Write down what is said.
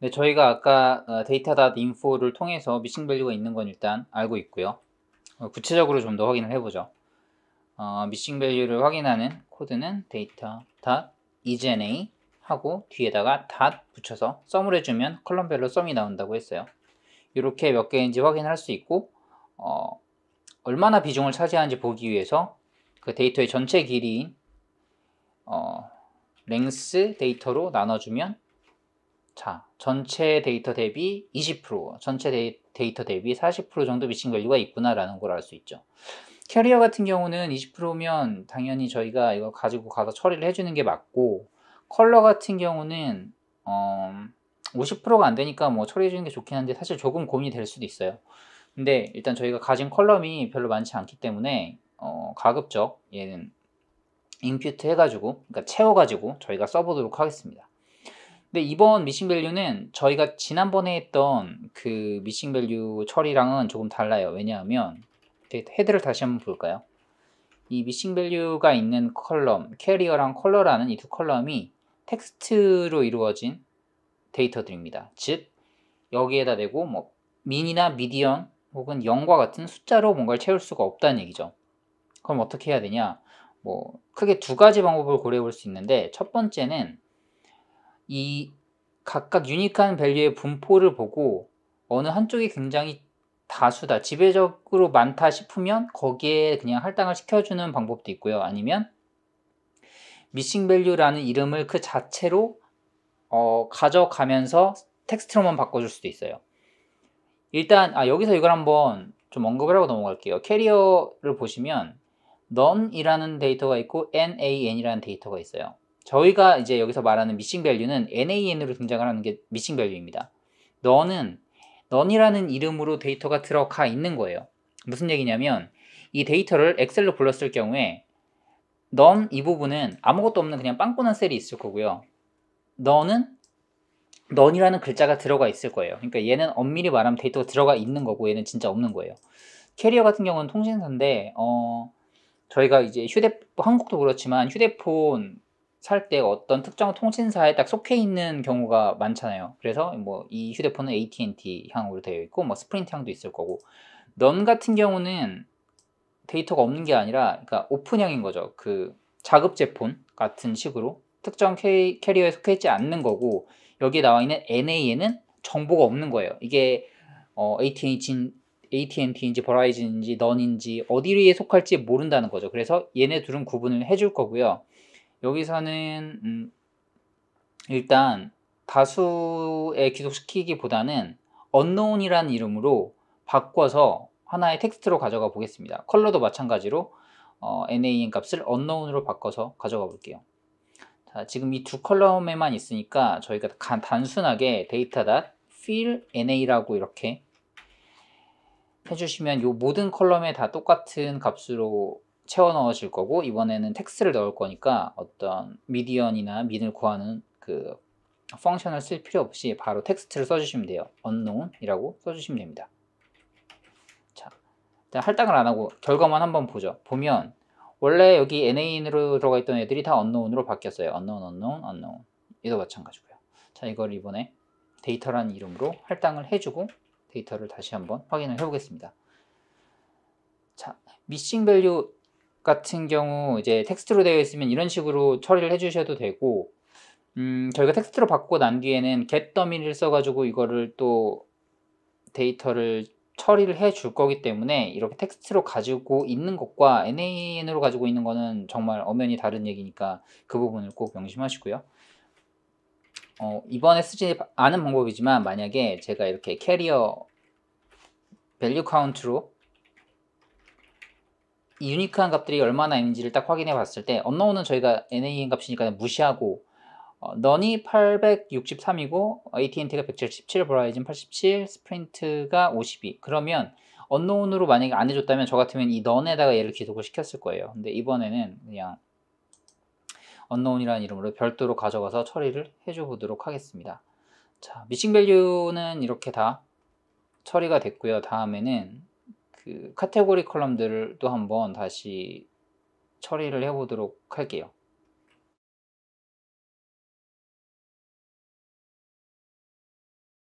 네, 저희가 아까 어, 데이터.info를 통해서 미싱 밸류가 있는 건 일단 알고 있고요. 어, 구체적으로 좀 더 확인을 해보죠. 어, 미싱 밸류를 확인하는 코드는 데이터.isna 하고 뒤에다가 닷 붙여서 썸을 해주면 컬럼별로 썸이 나온다고 했어요. 이렇게 몇 개인지 확인할 수 있고 어, 얼마나 비중을 차지하는지 보기 위해서 그 데이터의 전체 길이인 어, 랭스 데이터로 나눠주면 자 전체 데이터 대비 20%, 전체 데이, 터 대비 40% 정도 미친 관리가 있구나라는 걸 알 수 있죠. 캐리어 같은 경우는 20%면 당연히 저희가 이거 가지고 가서 처리를 해주는 게 맞고 컬러 같은 경우는 어, 음, 50%가 안 되니까 뭐 처리해주는 게 좋긴 한데 사실 조금 고민이 될 수도 있어요. 근데 일단 저희가 가진 컬럼이 별로 많지 않기 때문에 어, 가급적 얘는 인퓨트 해가지고 그러니까 채워가지고 저희가 써보도록 하겠습니다. 근데 이번 미싱 밸류는 저희가 지난번에 했던 그 미싱 밸류 처리랑은 조금 달라요. 왜냐하면 헤드를 다시 한번 볼까요? 이 미싱 밸류가 있는 컬럼, 캐리어랑 컬러라는 이 두 컬럼이 텍스트로 이루어진 데이터들입니다. 즉 여기에다 대고 뭐 민이나 미디언 혹은 0과 같은 숫자로 뭔가를 채울 수가 없다는 얘기죠. 그럼 어떻게 해야 되냐? 뭐 크게 두 가지 방법을 고려해 볼 수 있는데 첫 번째는 이 각각 유니크한 밸류의 분포를 보고 어느 한쪽이 굉장히 다수다 지배적으로 많다 싶으면 거기에 그냥 할당을 시켜주는 방법도 있고요 아니면 미싱 밸류라는 이름을 그 자체로 어, 가져가면서 텍스트로만 바꿔줄 수도 있어요 일단 아 여기서 이걸 한번 좀 언급을 하고 넘어갈게요 캐리어를 보시면 none이라는 데이터가 있고 nan이라는 데이터가 있어요 저희가 이제 여기서 말하는 미싱 밸류는 NAN으로 등장을 하는 게 미싱 밸류입니다. 너는 넌이라는 이름으로 데이터가 들어가 있는 거예요. 무슨 얘기냐면 이 데이터를 엑셀로 불렀을 경우에 넌 이 부분은 아무것도 없는 그냥 빵꾸난 셀이 있을 거고요. 너는 넌이라는 글자가 들어가 있을 거예요. 그러니까 얘는 엄밀히 말하면 데이터가 들어가 있는 거고 얘는 진짜 없는 거예요. 캐리어 같은 경우는 통신사인데 어 저희가 이제 휴대 한국도 그렇지만 휴대폰 살때 어떤 특정 통신사에 딱 속해 있는 경우가 많잖아요. 그래서 뭐 이 휴대폰은 AT&T 향으로 되어 있고 뭐 스프린트 향도 있을 거고 넌 같은 경우는 데이터가 없는 게 아니라 그러니까 오픈형인 거죠. 그 자급제폰 같은 식으로 특정 캐리어에 속해 있지 않는 거고 여기에 나와 있는 NA에는 정보가 없는 거예요. 이게 어, AT&T, AT&T인지 버라이즌인지 넌인지 어디에 속할지 모른다는 거죠. 그래서 얘네 둘은 구분을 해 줄 거고요. 여기서는 음, 일단 다수에 귀속시키기보다는 unknown이라는 이름으로 바꿔서 하나의 텍스트로 가져가 보겠습니다. 컬러도 마찬가지로 어, NAN 값을 unknown으로 바꿔서 가져가 볼게요. 자, 지금 이 두 컬럼에만 있으니까 저희가 간, 단순하게 data.fill na라고 이렇게 해주시면 이 모든 컬럼에 다 똑같은 값으로 채워 넣으실 거고 이번에는 텍스트를 넣을 거니까 어떤 미디언이나 민을 구하는 그 펑션을 쓸 필요 없이 바로 텍스트를 써주시면 돼요. unknown이라고 써주시면 됩니다. 자, 일단 할당을 안 하고 결과만 한번 보죠. 보면 원래 여기 NA인으로 들어가 있던 애들이 다 unknown으로 바뀌었어요. unknown, unknown, unknown. 얘도 마찬가지고요. 자, 이걸 이번에 데이터란 이름으로 할당을 해주고 데이터를 다시 한번 확인을 해보겠습니다. 자, 미싱 밸류 같은 경우 이제 텍스트로 되어 있으면 이런 식으로 처리를 해주셔도 되고 음, 저희가 텍스트로 바꾸고 난 뒤에는 getDummy를 써가지고 이거를 또 데이터를 처리를 해 줄 거기 때문에 이렇게 텍스트로 가지고 있는 것과 NAN으로 가지고 있는 거는 정말 엄연히 다른 얘기니까 그 부분을 꼭 명심하시고요. 어, 이번에 쓰지 않은 방법이지만 만약에 제가 이렇게 캐리어 밸류 카운트로 유니크한 값들이 얼마나 있는지를 딱 확인해 봤을 때 언노운은 저희가 NAN 값이니까 무시하고 어, 넌이 863이고 AT&T가 177, 브라이즌 87, 스프린트가 52 그러면 언노운으로 만약에 안 해줬다면 저 같으면 이 넌에다가 얘를 기록을 시켰을 거예요 근데 이번에는 그냥 언노운이라는 이름으로 별도로 가져가서 처리를 해줘 보도록 하겠습니다 자 미싱 밸류는 이렇게 다 처리가 됐고요 다음에는 그 카테고리 컬럼들도 한번 다시 처리를 해보도록 할게요.